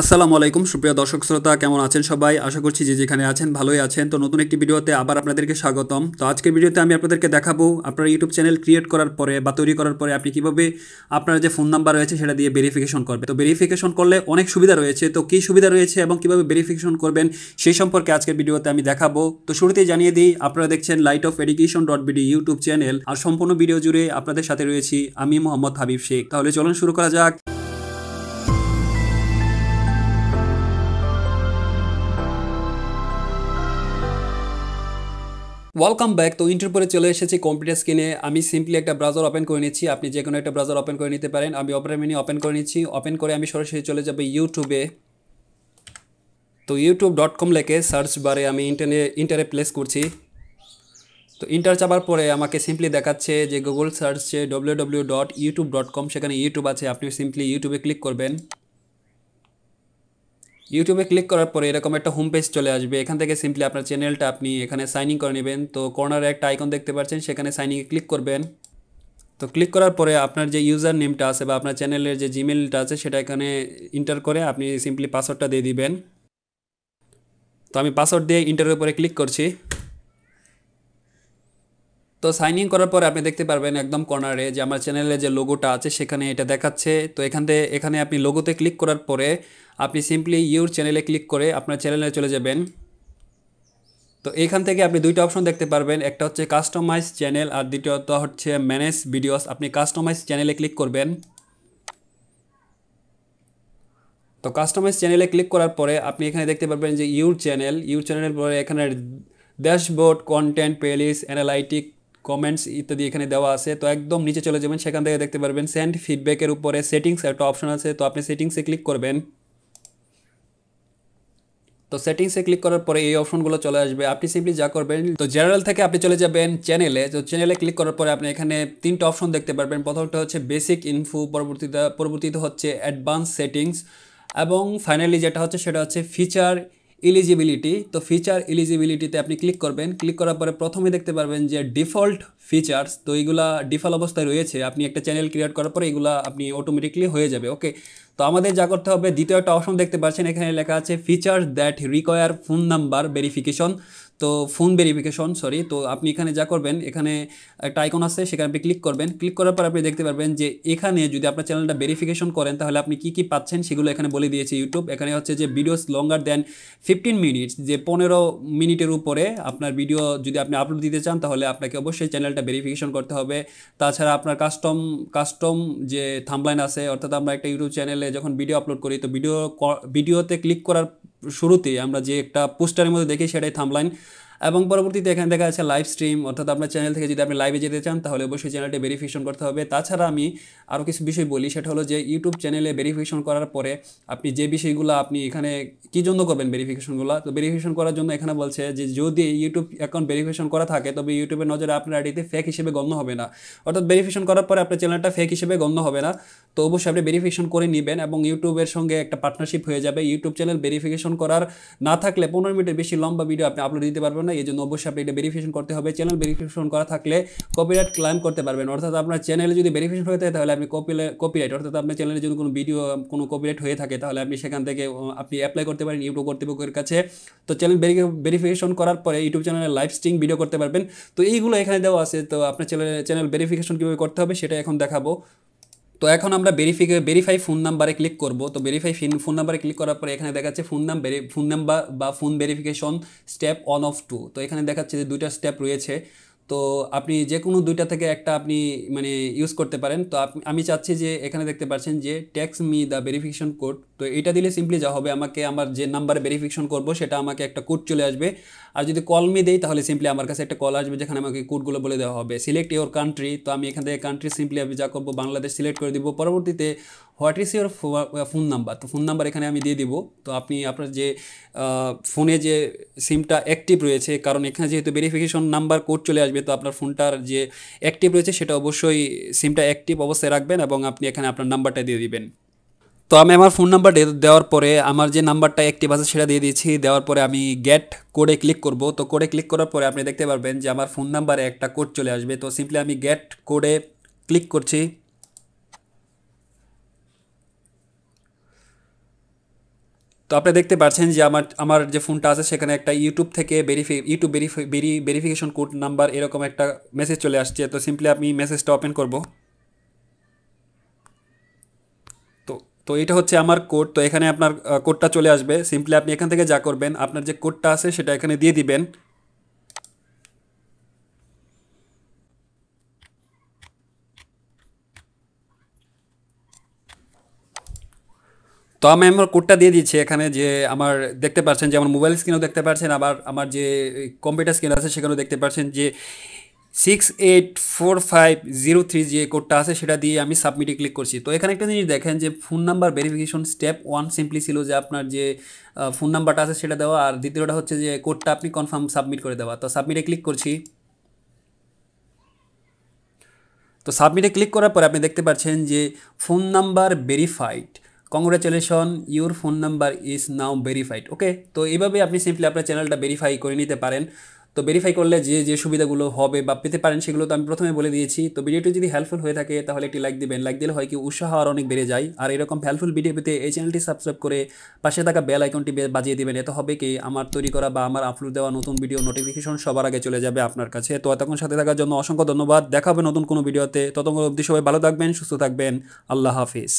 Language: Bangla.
আসসালামু আলাইকুম সুপ্রিয় দর্শক শ্রোতা কেমন আছেন সবাই আশা করছি যে যেখানে আছেন ভালোই আছেন তো নতুন একটি ভিডিওতে আবার আপনাদেরকে স্বাগতম তো আজকের ভিডিওতে আমি আপনাদেরকে দেখাবো আপনার ইউটিউব চ্যানেল ক্রিয়েট করার পরে বা তৈরি করার পরে আপনি কিভাবে আপনার যে ফোন নাম্বার রয়েছে সেটা দিয়ে ভেরিফিকেশন করবে তো ভেরিফিকেশন করলে অনেক সুবিধা রয়েছে তো কী সুবিধা রয়েছে এবং কীভাবে ভেরিফিকেশন করবেন সেই সম্পর্কে আজকের ভিডিওতে আমি দেখাবো তো শুরুতেই জানিয়ে দিই আপনারা দেখছেন Light of Education dot BD YouTube channel আর সম্পূর্ণ ভিডিও জুড়ে আপনাদের সাথে রয়েছি আমি মোহাম্মদ হাবিব শেখ তাহলে চলুন শুরু করা যাক ওয়েলকাম ব্যাক তো ইন্টার পরে চলে এসেছি কম্পিউটার স্ক্রিনে আমি সিম্পলি একটা ব্রাউজার ওপেন করে নিচ্ছি আপনি যে কোনো একটা ব্রাউজার ওপেন করে নিতে পারেন আমি অপারে মিনি ওপেন করে নিচ্ছি ওপেন করে আমি সরাসরি চলে যাবো ইউটিউবে তো ইউটিউব ডট কম লেখে সার্চ বারে আমি ইন্টারনে ইন্টারে প্লেস করছি তো ইন্টার চাবার পরে আমাকে সিম্পলি দেখাচ্ছে যে গুগল সার্চে W W dot YouTube dot com সেখানে ইউটিউব আছে আপনি সিম্পলি ইউটিউবে ক্লিক করবেন ইউটিউবে ক্লিক করার পরে এরকম একটা হোম পেজ চলে আসবে এখান থেকে সিম্পলি আপনার চ্যানেলটা আপনি এখানে সাইন ইন করে নেবেন তো কর্নারে একটা আইকন দেখতে পাচ্ছেন সেখানে সাইন ইন ক্লিক করবেন তো ক্লিক করার পরে আপনার যে ইউজার নেমটা আছে বা আপনার চ্যানেলের যে জিমেলটা আছে সেটা এখানে ইন্টার করে আপনি সিম্পলি পাসওয়ার্ডটা দিয়ে দিবেন তো আমি পাসওয়ার্ড দিয়ে ইন্টারের উপরে ক্লিক করছি তো সাইন ইন করার পরে আপনি দেখতে পারবেন একদম কর্নারে যে আমার চ্যানেলে যে লোগোটা আছে সেখানে এটা দেখাচ্ছে তো এখান থেকে এখানে আপনি লোগোতে ক্লিক করার পরে আপনি সিম্পলি ইউর চ্যানেলে ক্লিক করে আপনার চ্যানেলে চলে যাবেন তো এখান থেকে আপনি দুইটা অপশন দেখতে পারবেন একটা হচ্ছে কাস্টমাইজ চ্যানেল আর দ্বিতীয়ত হচ্ছে ম্যানেজ ভিডিওস আপনি কাস্টমাইজ চ্যানেলে ক্লিক করবেন তো কাস্টমাইজ চ্যানেলে ক্লিক করার পরে আপনি এখানে দেখতে পারবেন যে ইউর চ্যানেল ইউর চ্যানেলের পরে এখানে dashboard content playlist analytic comments ইত্যাদি এখানে দেওয়া আছে তো একদম নিচে চলে যাবেন সেখান থেকে দেখতে পারবেন সেন্ড ফিডব্যাকের উপরে সেটিংস একটা অপশন আছে তো আপনি সেটিংসে ক্লিক করবেন তো সেটিংসে ক্লিক করার পরে এই অপশনগুলো চলে আসবে আপনি সিম্পলি যা করবেন তো জেনারেল থেকে আপনি চলে যাবেন চ্যানেলে তো চ্যানেলে ক্লিক করার পরে আপনি এখানে তিনটা অপশন দেখতে পারবেন প্রথমটা হচ্ছে বেসিক ইনফো পরবর্তীতে পরবর্তীতে হচ্ছে অ্যাডভান্স সেটিংস এবং ফাইনালি যেটা হচ্ছে সেটা হচ্ছে ফিচার এলিজিবিলিটি তো ফিচার এলিজিবিলিটিতে আপনি ক্লিক করবেন ক্লিক করার পরে প্রথমে দেখতে পারবেন যে ডিফল্ট ফিচার্স তো এইগুলা ডিফল অবস্থায় রয়েছে আপনি একটা চ্যানেল ক্রিয়েট করার পরে এগুলা আপনি অটোমেটিকলি হয়ে যাবে ওকে তো আমাদের যা করতে হবে দ্বিতীয় একটা অপশন দেখতে পাচ্ছেন এখানে লেখা আছে features that require phone number verification তো ফোন ভেরিফিকেশন সরি তো আপনি এখানে যা করবেন এখানে একটা আইকন আছে সেখানে আপনি ক্লিক করবেন ক্লিক করার পর আপনি দেখতে পারবেন যে এখানে যদি আপনার চ্যানেলটা ভেরিফিকেশন করেন তাহলে আপনি কি কি পাচ্ছেন সেগুলো এখানে বলে দিয়েছে ইউটিউব এখানে হচ্ছে যে videos longer than fifteen minutes যে পনেরো মিনিটের উপরে আপনার ভিডিও যদি আপনি আপলোড দিতে চান তাহলে আপনাকে অবশ্যই চ্যানেলটা এটা ভেরিফিকেশন করতে হবে তাছাড়া আপনার কাস্টম কাস্টম যে থামলাইন আছে অর্থাৎ আমরা একটা ইউটিউব চ্যানেলে যখন ভিডিও আপলোড করি তো ভিডিও ভিডিওতে ক্লিক করার শুরুতেই আমরা যে একটা পোস্টারের মধ্যে দেখি সেটাই থামলাইন এবং পরবর্তীতে এখানে দেখা যাচ্ছে লাইভ স্ট্রিম অর্থাৎ আপনার চ্যানেল থেকে যদি আপনি লাইভে যেতে চান তাহলে অবশ্যই চ্যানেলটি ভেরিফিকেশন করতে হবে তাছাড়া আমি আরও কিছু বিষয় বলি সেটা হলো যে ইউটিউব চ্যানেলে ভেরিফিকেশন করার পরে আপনি যে বিষয়গুলো আপনি এখানে কী জন্য করবেন ভেরিফিকেশনগুলো তো ভেরিফিকেশন করার জন্য এখানে বলছে যে যদি ইউটিউব অ্যাকাউন্ট ভেরিফিকেশন করা থাকে তবে ইউটিউবের নজরে আপনার আইডিতে ফেক হিসেবে গণ্য হবে না অর্থাৎ ভেরিফিকেশন করার পরে আপনার চ্যানেলটা ফেক হিসেবে গণ্য হবে না তো অবশ্যই আপনি ভেরিফিকেশন করে নেবেন এবং ইউটিউবের সঙ্গে একটা পার্টনারশিপ হয়ে যাবে ইউটিউব চ্যানেল ভেরিফিকেশন করার না থাকলে পনেরো মিনিটের বেশি লম্বা ভিডিও আপনি আপলোড দিতে পারবেন না এই জন্য অবশ্যই আপনি এটা ভেরিফিকেশন করতে হবে চ্যানেল ভেরিফিকেশন করা থাকলে কপিরাইট ক্লাইম করতে পারবেন অর্থাৎ আপনার চ্যানেলে যদি ভেরিফিকেশন হয়ে থাকে তাহলে আপনি কপিরাইট অর্থাৎ আপনার চ্যানেলে যদি কোনো ভিডিও কোনো কপিরাইট হয়ে থাকে তাহলে আপনি সেখান থেকে আপনি অ্যাপ্লাই করতে করতে পারেন ইউটিউব কর্তৃপক্ষের কাছে তো চ্যানেল ভেরিফিকেশন করার পরে ইউটিউব চ্যানেলে লাইভ স্ট্রিং ভিডিও করতে পারবেন তো এইগুলো এখানে দেওয়া আছে তো আপনার চ্যানেল চ্যানেল ভেরিফিকেশন কীভাবে করতে হবে সেটা এখন দেখাবো তো এখন আমরা ভেরিফাই ভেরিফাই ফোন নাম্বারে ক্লিক করব তো ভেরিফাই ফোন নাম্বারে ক্লিক করার পরে এখানে দেখাচ্ছে ফোন নাম ফোন নাম্বার বা phone verification step one of two তো এখানে দেখাচ্ছে যে দুইটা স্টেপ রয়েছে তো আপনি যে কোনো দুইটা থেকে একটা আপনি মানে ইউজ করতে পারেন তো আমি চাচ্ছি যে এখানে দেখতে পাচ্ছেন যে text me the verification code তো এটা দিলে সিম্পলি যা হবে আমাকে আমার যে নাম্বারে ভেরিফিকেশন করব সেটা আমাকে একটা কোড চলে আসবে আর যদি কলমে দেই তাহলে সিম্পলি আমার কাছে একটা কল আসবে যেখানে আমাকে কোডগুলো বলে দেওয়া হবে সিলেক্ট ইওর কান্ট্রি তো আমি এখান থেকে কান্ট্রি সিম্পলি আমি যা করবো বাংলাদেশ সিলেক্ট করে দিব পরবর্তীতে what is your phone number তো ফোন নাম্বার এখানে আমি দিয়ে দিব তো আপনি আপনার যে ফোনে যে সিমটা অ্যাক্টিভ রয়েছে কারণ এখানে যেহেতু ভেরিফিকেশন নাম্বার কোড চলে আসবে তো আপনার ফোনটার যে অ্যাক্টিভ রয়েছে সেটা অবশ্যই সিমটা অ্যাক্টিভ অবস্থায় রাখবেন এবং আপনি এখানে আপনার নাম্বারটা দিয়ে দিবেন তো আমি আমার ফোন নাম্বার দেওয়ার পরে আমার যে নাম্বারটা অ্যাক্টিভ আছে সেটা দিয়ে দিয়েছি দেওয়ার পরে আমি গেট কোডে ক্লিক করব তো কোডে ক্লিক করার পরে আপনি দেখতে পারবেন যে আমার ফোন নাম্বারে একটা কোড চলে আসবে তো সিম্পলি আমি গেট কোডে ক্লিক করছি তো আপনি দেখতে পাচ্ছেন যে আমার আমার যে ফোনটা আছে সেখানে একটা ইউটিউব থেকে verify YouTube verify verification code number এরকম একটা মেসেজ চলে আসছে তো সিম্পলি আমি মেসেজটা ওপেন করবো তো এটা হচ্ছে আমার কোড তো এখানে আপনার কোডটা চলে আসবে সিম্পলি আপনি এখান থেকে যা করবেন আপনার যে কোডটা আছে সেটা এখানে দিয়ে দিবেন তো আমি আমার কোডটা দিয়ে দিচ্ছি এখানে যে আমার দেখতে পাচ্ছেন যে আমার মোবাইল স্ক্রিনেও দেখতে পাচ্ছেন আবার আমার যে কম্পিউটার স্ক্রিন আছে সেখানেও দেখতে পাচ্ছেন যে six eight four five zero three যে কোডটা আছে সেটা দিয়ে আমি সাবমিটে ক্লিক করছি তো এখানে একটা জিনিস দেখেন যে phone number verification step one simply ছিল যে আপনার যে ফোন নাম্বারটা আছে সেটা দেওয়া আর দ্বিতীয়টা হচ্ছে যে কোডটা আপনি কনফার্ম সাবমিট করে দেওয়া তো সাবমিটে ক্লিক করছি তো সাবমিটে ক্লিক করার পরে আপনি দেখতে পাচ্ছেন যে phone number verified congratulation your phone number is now verified okay তো এইভাবে আপনি সিম্পলি আপনার চ্যানেলটা ভেরিফাই করে নিতে পারেন তো ভেরিফাই করলে যে যে সুবিধাগুলো হবে বা পেতে পারেন সেগুলো তো আমি প্রথমে বলে দিয়েছি তো ভিডিওটি যদি হেল্পফুল হয়ে থাকে তাহলে একটি লাইক দিবেন লাইক দিলে হয় কি উৎসাহ আর অনেক বেড়ে যায় আর এরকম হেল্পফুল ভিডিও পেতে এই চ্যানেলটি সাবস্ক্রাইব করে পাশে থাকা বেল আইকনটি বাজিয়ে দিবেন এত হবে কি আমার তৈরি করা বা আমার আপলোড দেওয়া নতুন ভিডিও নোটিফিকেশন সবার আগে চলে যাবে আপনার কাছে তো এতক্ষণ সাথে থাকার জন্য অসংখ্য ধন্যবাদ দেখা হবে নতুন কোনো ভিডিওতে ততক্ষণ অবধি সবাই ভালো থাকবেন সুস্থ থাকবেন আল্লাহ হাফিজ